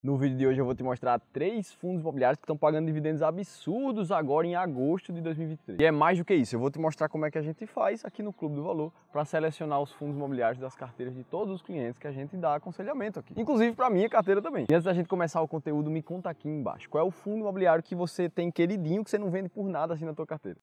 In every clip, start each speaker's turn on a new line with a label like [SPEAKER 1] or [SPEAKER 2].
[SPEAKER 1] No vídeo de hoje eu vou te mostrar três fundos imobiliários que estão pagando dividendos absurdos agora em agosto de 2023. E é mais do que isso, eu vou te mostrar como é que a gente faz aqui no Clube do Valor para selecionar os fundos imobiliários das carteiras de todos os clientes que a gente dá aconselhamento aqui, inclusive para minha carteira também. E antes da gente começar o conteúdo, me conta aqui embaixo, qual é o fundo imobiliário que você tem queridinho que você não vende por nada assim na tua carteira?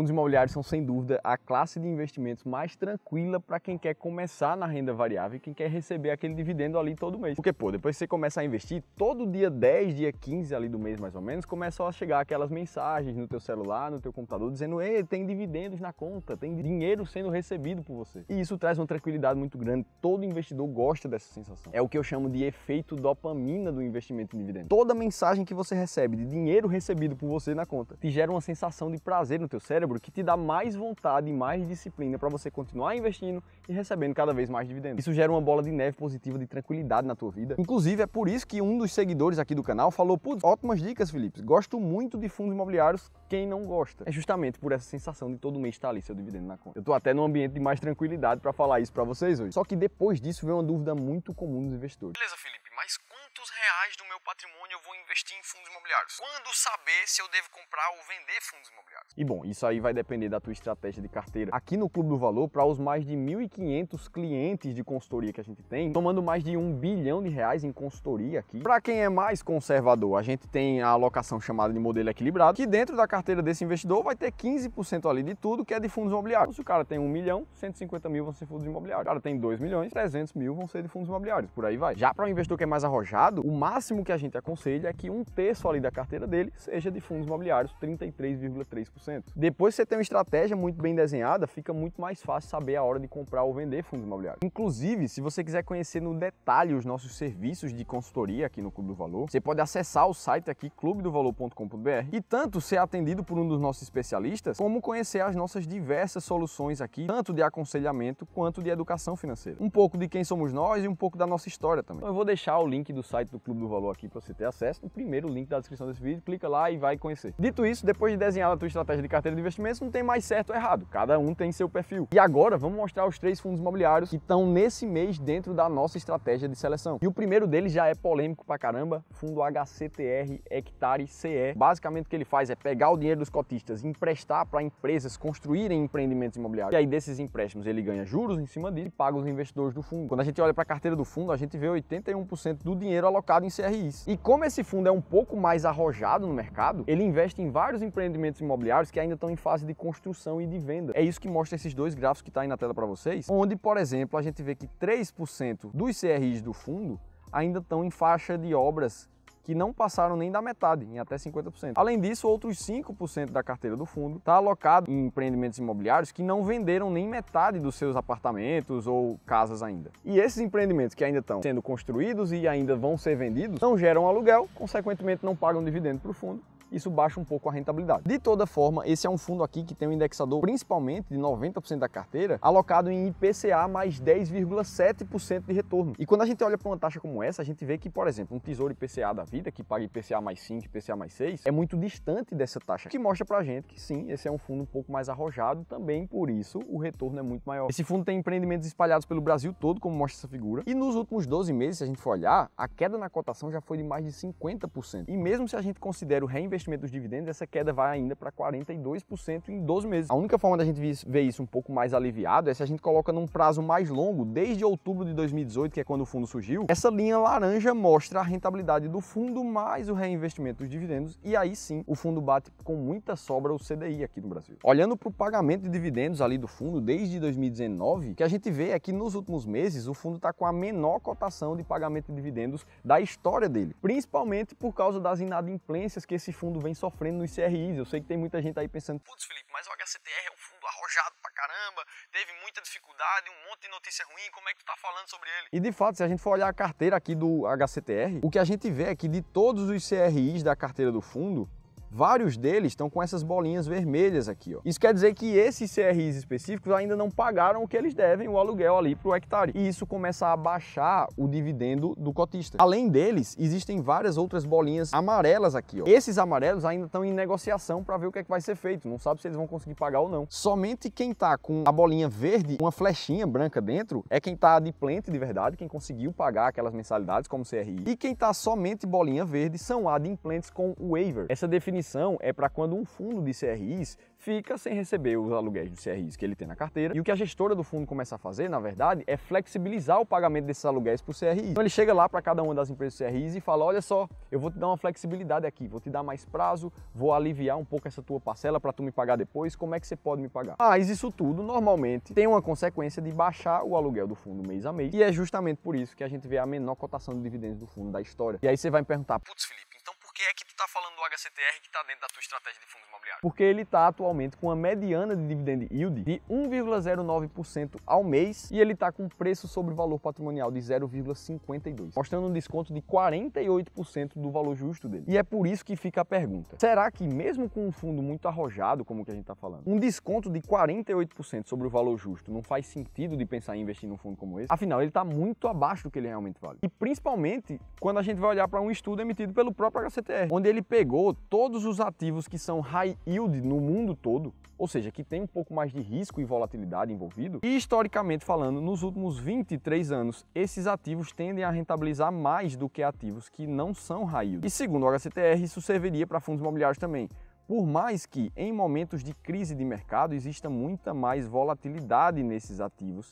[SPEAKER 1] Fundos imobiliários são, sem dúvida, a classe de investimentos mais tranquila para quem quer começar na renda variável e quem quer receber aquele dividendo ali todo mês. Porque, pô, depois que você começa a investir, todo dia 10, dia 15 ali do mês mais ou menos, começam a chegar aquelas mensagens no teu celular, no teu computador, dizendo: ei, tem dividendos na conta, tem dinheiro sendo recebido por você. E isso traz uma tranquilidade muito grande. Todo investidor gosta dessa sensação. É o que eu chamo de efeito dopamina do investimento em dividendos. Toda mensagem que você recebe de dinheiro recebido por você na conta te gera uma sensação de prazer no teu cérebro cérebro que te dá mais vontade e mais disciplina para você continuar investindo e recebendo cada vez mais dividendos. Isso gera uma bola de neve positiva de tranquilidade na tua vida. Inclusive, é por isso que um dos seguidores aqui do canal falou: Putz, ótimas dicas, Felipe. Gosto muito de fundos imobiliários. Quem não gosta? É justamente por essa sensação de todo mês estar tá ali seu dividendo na conta. Eu tô até num ambiente de mais tranquilidade para falar isso para vocês hoje. Só que depois disso vem uma dúvida muito comum dos investidores. Beleza, Felipe, mas quando quantos reais do meu patrimônio eu vou investir em fundos imobiliários? Quando saber se eu devo comprar ou vender fundos imobiliários? E bom, isso aí vai depender da tua estratégia de carteira. Aqui no Clube do Valor, para os mais de 1.500 clientes de consultoria que a gente tem, tomando mais de um bilhão de reais em consultoria aqui. Para quem é mais conservador, a gente tem a alocação chamada de modelo equilibrado, que dentro da carteira desse investidor vai ter 15% ali de tudo que é de fundos imobiliários. se o cara tem 1 milhão, 150 mil vão ser fundos imobiliários. O cara tem 2 milhões, 300 mil vão ser de fundos imobiliários. Por aí vai. Já para o um investidor que é mais arrojado, mercado, o máximo que a gente aconselha é que um terço ali da carteira dele seja de fundos imobiliários, 33,3%. Depois que você tem uma estratégia muito bem desenhada, fica muito mais fácil saber a hora de comprar ou vender fundos imobiliários. Inclusive, se você quiser conhecer no detalhe os nossos serviços de consultoria aqui no Clube do Valor, você pode acessar o site aqui clubedovalor.com.br e tanto ser atendido por um dos nossos especialistas, como conhecer as nossas diversas soluções aqui, tanto de aconselhamento quanto de educação financeira. Um pouco de quem somos nós e um pouco da nossa história também. Então eu vou deixar o link do site site do Clube do Valor aqui para você ter acesso, no primeiro link da descrição desse vídeo, clica lá e vai conhecer. Dito isso, depois de desenhar a tua estratégia de carteira de investimentos, não tem mais certo ou errado, cada um tem seu perfil. E agora vamos mostrar os três fundos imobiliários que estão nesse mês dentro da nossa estratégia de seleção. E o primeiro deles já é polêmico pra caramba, fundo HCTR Hectare CE. Basicamente o que ele faz é pegar o dinheiro dos cotistas, emprestar para empresas construírem empreendimentos imobiliários. E aí desses empréstimos ele ganha juros em cima dele e paga os investidores do fundo. Quando a gente olha para a carteira do fundo, a gente vê 81% do dinheiro alocado em CRIs. E como esse fundo é um pouco mais arrojado no mercado, ele investe em vários empreendimentos imobiliários que ainda estão em fase de construção e de venda. É isso que mostra esses dois gráficos que está aí na tela para vocês, onde, por exemplo, a gente vê que 3% dos CRIs do fundo ainda estão em faixa de obras que não passaram nem da metade, em até 50%. Além disso, outros 5% da carteira do fundo está alocado em empreendimentos imobiliários que não venderam nem metade dos seus apartamentos ou casas ainda. E esses empreendimentos que ainda estão sendo construídos e ainda vão ser vendidos não geram aluguel, consequentemente não pagam dividendo para o fundo isso baixa um pouco a rentabilidade. De toda forma, esse é um fundo aqui que tem um indexador principalmente de 90% da carteira alocado em IPCA mais 10,7% de retorno. E quando a gente olha para uma taxa como essa, a gente vê que, por exemplo, um tesouro IPCA da vida, que paga IPCA mais 5, IPCA mais 6, é muito distante dessa taxa, que mostra para a gente que sim, esse é um fundo um pouco mais arrojado também, por isso o retorno é muito maior. Esse fundo tem empreendimentos espalhados pelo Brasil todo, como mostra essa figura, e nos últimos 12 meses, se a gente for olhar, a queda na cotação já foi de mais de 50%. E mesmo se a gente considera o reinvestimento reinvestimento dos dividendos, essa queda vai ainda para 42% em 12 meses. A única forma da gente ver isso um pouco mais aliviado é se a gente coloca num prazo mais longo, desde outubro de 2018, que é quando o fundo surgiu. Essa linha laranja mostra a rentabilidade do fundo mais o reinvestimento dos dividendos, e aí sim o fundo bate com muita sobra o CDI aqui no Brasil. Olhando para o pagamento de dividendos ali do fundo desde 2019, o que a gente vê é que nos últimos meses o fundo está com a menor cotação de pagamento de dividendos da história dele, principalmente por causa das inadimplências que esse fundo fundo vem sofrendo nos CRIs. Eu sei que tem muita gente aí pensando, putz, Felipe, mas o HCTR é um fundo arrojado pra caramba, teve muita dificuldade, um monte de notícia ruim, como é que tu tá falando sobre ele? E de fato, se a gente for olhar a carteira aqui do HCTR, o que a gente vê é que de todos os CRIs da carteira do fundo, Vários deles estão com essas bolinhas vermelhas aqui. Ó. Isso quer dizer que esses CRIs específicos ainda não pagaram o que eles devem, o aluguel ali para o hectare. E isso começa a baixar o dividendo do cotista. Além deles, existem várias outras bolinhas amarelas aqui. Ó. Esses amarelos ainda estão em negociação para ver o que, é que vai ser feito. Não sabe se eles vão conseguir pagar ou não. Somente quem está com a bolinha verde, uma flechinha branca dentro, é quem está de plente de verdade, quem conseguiu pagar aquelas mensalidades como CRI. E quem está somente bolinha verde são adimplentes com waiver. Essa definição emissão é para quando um fundo de CRIs fica sem receber os aluguéis de CRIs que ele tem na carteira. E o que a gestora do fundo começa a fazer, na verdade, é flexibilizar o pagamento desses aluguéis para o CRI. Então ele chega lá para cada uma das empresas CRIs e fala: olha só, eu vou te dar uma flexibilidade aqui, vou te dar mais prazo, vou aliviar um pouco essa tua parcela para tu me pagar depois. Como é que você pode me pagar? Mas isso tudo normalmente tem uma consequência de baixar o aluguel do fundo mês a mês. E é justamente por isso que a gente vê a menor cotação de dividendos do fundo da história. E aí você vai me perguntar: putz, Felipe, então que é que tu está falando do HCTR que está dentro da tua estratégia de fundos imobiliários? Porque ele está atualmente com uma mediana de dividend yield de 1,09% ao mês e ele está com preço sobre valor patrimonial de 0,52, mostrando um desconto de 48% do valor justo dele. E é por isso que fica a pergunta: será que mesmo com um fundo muito arrojado, como que a gente está falando, um desconto de 48% sobre o valor justo não faz sentido de pensar em investir num fundo como esse? Afinal, ele está muito abaixo do que ele realmente vale. E principalmente quando a gente vai olhar para um estudo emitido pelo próprio HCTR onde ele pegou todos os ativos que são high yield no mundo todo, ou seja, que tem um pouco mais de risco e volatilidade envolvido. E historicamente falando, nos últimos 23 anos, esses ativos tendem a rentabilizar mais do que ativos que não são high yield. E segundo o HCTR, isso serviria para fundos imobiliários também. Por mais que em momentos de crise de mercado exista muita mais volatilidade nesses ativos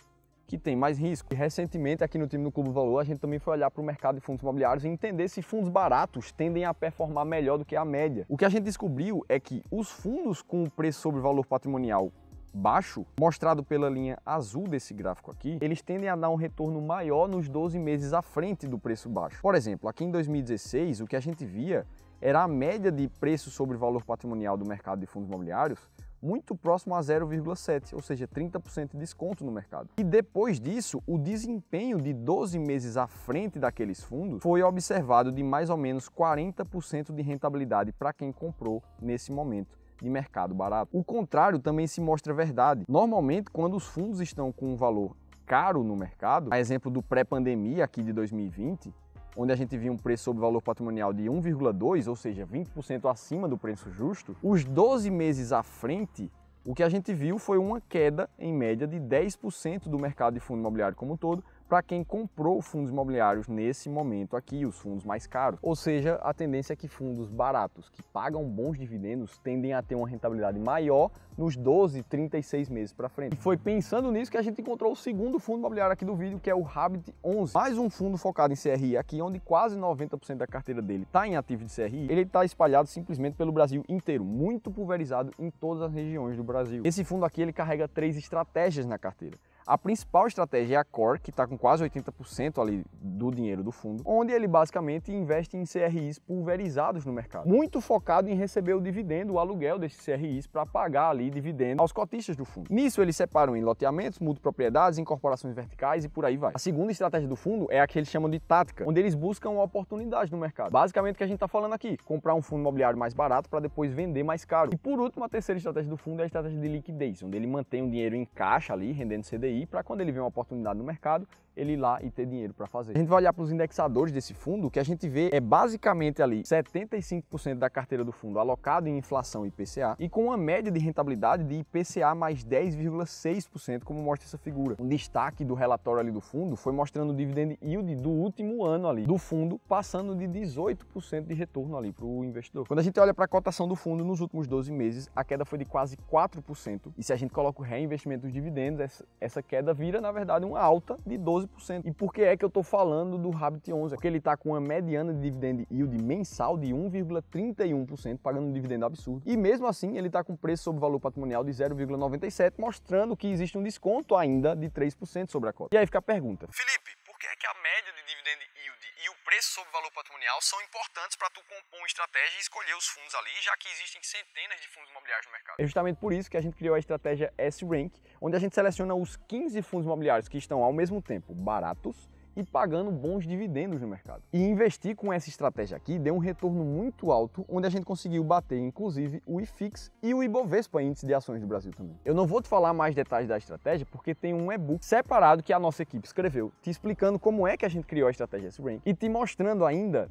[SPEAKER 1] que tem mais risco. recentemente, aqui no time do Cubo Valor, a gente também foi olhar para o mercado de fundos imobiliários e entender se fundos baratos tendem a performar melhor do que a média. O que a gente descobriu é que os fundos com preço sobre valor patrimonial baixo, mostrado pela linha azul desse gráfico aqui, eles tendem a dar um retorno maior nos 12 meses à frente do preço baixo. Por exemplo, aqui em 2016, o que a gente via era a média de preço sobre valor patrimonial do mercado de fundos imobiliários muito próximo a 0,7, ou seja, 30% de desconto no mercado. E depois disso, o desempenho de 12 meses à frente daqueles fundos foi observado de mais ou menos 40% de rentabilidade para quem comprou nesse momento de mercado barato. O contrário também se mostra verdade. Normalmente, quando os fundos estão com um valor caro no mercado, a exemplo do pré-pandemia aqui de 2020, onde a gente viu um preço sobre valor patrimonial de 1,2, ou seja, 20% acima do preço justo, os 12 meses à frente, o que a gente viu foi uma queda em média de 10% do mercado de fundo imobiliário como um todo, para quem comprou fundos imobiliários nesse momento aqui, os fundos mais caros. Ou seja, a tendência é que fundos baratos, que pagam bons dividendos, tendem a ter uma rentabilidade maior nos 12, 36 meses para frente. E foi pensando nisso que a gente encontrou o segundo fundo imobiliário aqui do vídeo, que é o Habit 11. Mais um fundo focado em CRI aqui, onde quase 90% da carteira dele está em ativo de CRI. Ele está espalhado simplesmente pelo Brasil inteiro, muito pulverizado em todas as regiões do Brasil. Esse fundo aqui ele carrega três estratégias na carteira. A principal estratégia é a Core, que está com quase 80% ali do dinheiro do fundo, onde ele basicamente investe em CRIs pulverizados no mercado, muito focado em receber o dividendo, o aluguel desses CRIs para pagar ali dividendo aos cotistas do fundo. Nisso eles separam em loteamentos, multipropriedades, incorporações verticais e por aí vai. A segunda estratégia do fundo é a que eles chamam de tática, onde eles buscam oportunidades no mercado. Basicamente o que a gente está falando aqui, comprar um fundo imobiliário mais barato para depois vender mais caro. E por último, a terceira estratégia do fundo é a estratégia de liquidez, onde ele mantém o dinheiro em caixa ali, rendendo CDI para quando ele vê uma oportunidade no mercado, ele ir lá e ter dinheiro para fazer. A gente vai olhar para os indexadores desse fundo, o que a gente vê é basicamente ali 75% da carteira do fundo alocado em inflação e IPCA e com uma média de rentabilidade de IPCA mais 10,6%, como mostra essa figura. Um destaque do relatório ali do fundo foi mostrando o dividend yield do último ano ali do fundo, passando de 18% de retorno ali para o investidor. Quando a gente olha para a cotação do fundo nos últimos 12 meses, a queda foi de quase 4%. E se a gente coloca o reinvestimento dos dividendos, essa queda vira, na verdade, uma alta de 12%. 12%. E por que é que eu estou falando do Rabbit 11? É porque ele está com uma mediana de dividend yield mensal de 1,31%, pagando um dividendo absurdo. E mesmo assim, ele está com preço sobre valor patrimonial de 0,97, mostrando que existe um desconto ainda de 3% sobre a cota. E aí fica a pergunta. Felipe, que é que a média de dividend yield e o preço sobre valor patrimonial são importantes para tu compor uma estratégia e escolher os fundos ali, já que existem centenas de fundos imobiliários no mercado. É justamente por isso que a gente criou a estratégia S-Rank, onde a gente seleciona os 15 fundos imobiliários que estão ao mesmo tempo baratos e pagando bons dividendos no mercado. E investir com essa estratégia aqui deu um retorno muito alto, onde a gente conseguiu bater inclusive o IFIX e o Ibovespa, índice de ações do Brasil também. Eu não vou te falar mais detalhes da estratégia porque tem um e-book separado que a nossa equipe escreveu, te explicando como é que a gente criou a estratégia S-Rank e te mostrando ainda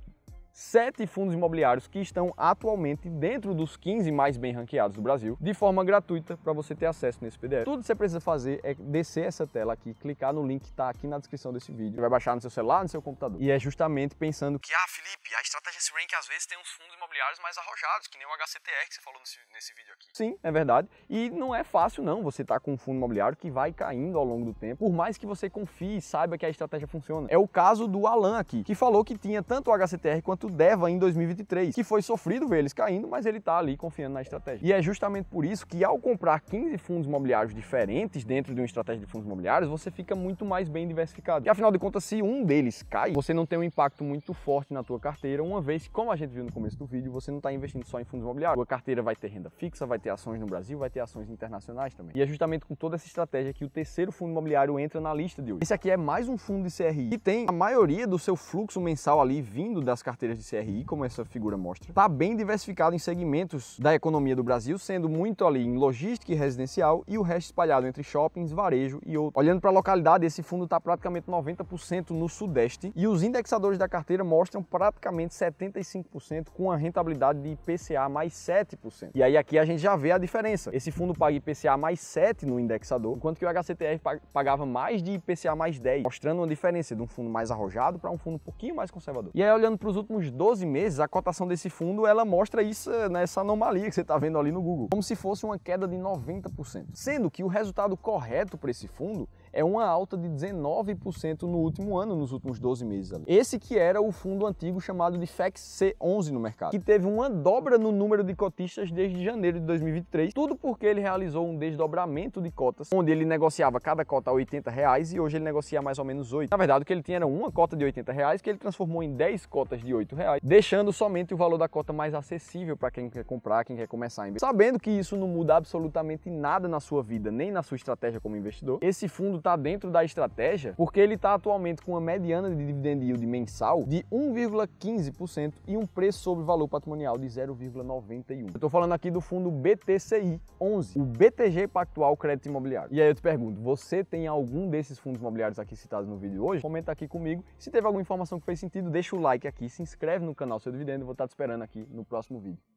[SPEAKER 1] sete fundos imobiliários que estão atualmente dentro dos 15 mais bem ranqueados do Brasil, de forma gratuita para você ter acesso nesse PDF. Tudo que você precisa fazer é descer essa tela aqui, clicar no link que está aqui na descrição desse vídeo, vai baixar no seu celular, no seu computador. E é justamente pensando que, ah, Felipe, a estratégia S-Rank às vezes tem uns fundos imobiliários mais arrojados, que nem o HCTR que você falou nesse, nesse vídeo aqui. Sim, é verdade. E não é fácil não você está tá com um fundo imobiliário que vai caindo ao longo do tempo, por mais que você confie e saiba que a estratégia funciona. É o caso do Alan aqui, que falou que tinha tanto o HCTR quanto do DEVA em 2023, que foi sofrido ver eles caindo, mas ele está ali confiando na estratégia. E é justamente por isso que ao comprar 15 fundos imobiliários diferentes dentro de uma estratégia de fundos imobiliários, você fica muito mais bem diversificado. E afinal de contas, se um deles cai, você não tem um impacto muito forte na tua carteira, uma vez que, como a gente viu no começo do vídeo, você não está investindo só em fundos imobiliários. Tua carteira vai ter renda fixa, vai ter ações no Brasil, vai ter ações internacionais também. E é justamente com toda essa estratégia que o terceiro fundo imobiliário entra na lista de hoje. Esse aqui é mais um fundo de CRI que tem a maioria do seu fluxo mensal ali vindo das carteiras de CRI, como essa figura mostra, está bem diversificado em segmentos da economia do Brasil, sendo muito ali em logística e residencial e o resto espalhado entre shoppings, varejo e outros. Olhando para a localidade, esse fundo está praticamente 90% no Sudeste e os indexadores da carteira mostram praticamente 75% com a rentabilidade de IPCA mais 7%. E aí aqui a gente já vê a diferença. Esse fundo paga IPCA mais 7 no indexador, enquanto que o HCTR pagava mais de IPCA mais 10, mostrando uma diferença de um fundo mais arrojado para um fundo um pouquinho mais conservador. E aí olhando para os últimos últimos 12 meses, a cotação desse fundo ela mostra isso eh, nessa né, anomalia que você está vendo ali no Google, como se fosse uma queda de 90%. Sendo que o resultado correto para esse fundo é uma alta de 19% no último ano, nos últimos 12 meses. Ali. Esse que era o fundo antigo chamado de FEX C11 no mercado, que teve uma dobra no número de cotistas desde janeiro de 2023, tudo porque ele realizou um desdobramento de cotas, onde ele negociava cada cota a 80 reais e hoje ele negocia mais ou menos 8. Na verdade, o que ele tinha era uma cota de 80 reais que ele transformou em 10 cotas de 8 reais, deixando somente o valor da cota mais acessível para quem quer comprar, quem quer começar a investir. Sabendo que isso não muda absolutamente nada na sua vida, nem na sua estratégia como investidor, esse fundo está dentro da estratégia porque ele está atualmente com uma mediana de dividend yield mensal de 1,15% e um preço sobre valor patrimonial de 0,91. Eu estou falando aqui do fundo BTCI 11, o BTG Pactual Crédito Imobiliário. E aí eu te pergunto, você tem algum desses fundos imobiliários aqui citados no vídeo hoje? Comenta aqui comigo. Se teve alguma informação que fez sentido, deixa o like aqui, se inscreve no canal Seu Dividendo, vou estar te esperando aqui no próximo vídeo.